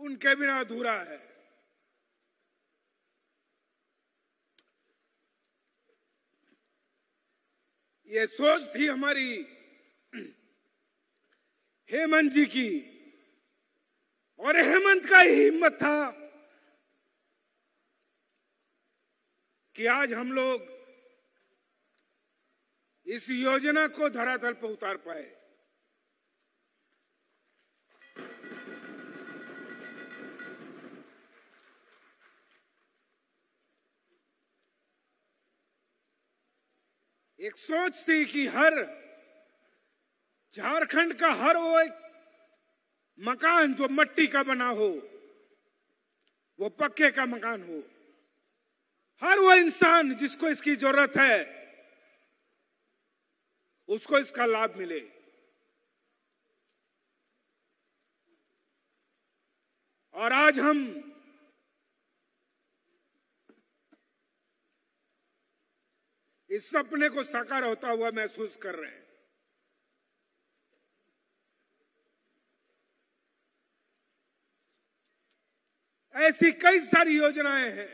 उनके बिना अधूरा है ये सोच थी हमारी हेमंत जी की और हेमंत का ही हिम्मत था कि आज हम लोग इस योजना को धरातल पर उतार पाए एक सोच थी कि हर झारखंड का हर वो एक मकान जो मट्टी का बना हो वो पक्के का मकान हो हर वो इंसान जिसको इसकी जरूरत है उसको इसका लाभ मिले और आज हम इस सपने को साकार होता हुआ महसूस कर रहे हैं ऐसी कई सारी योजनाएं हैं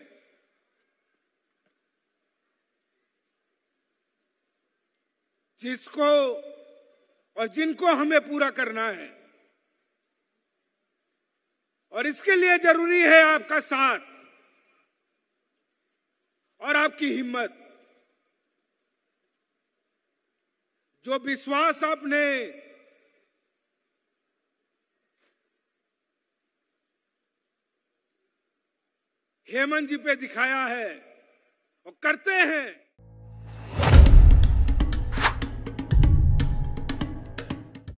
जिसको और जिनको हमें पूरा करना है और इसके लिए जरूरी है आपका साथ और आपकी हिम्मत जो विश्वास आपने हेमंत जी पे दिखाया है और करते हैं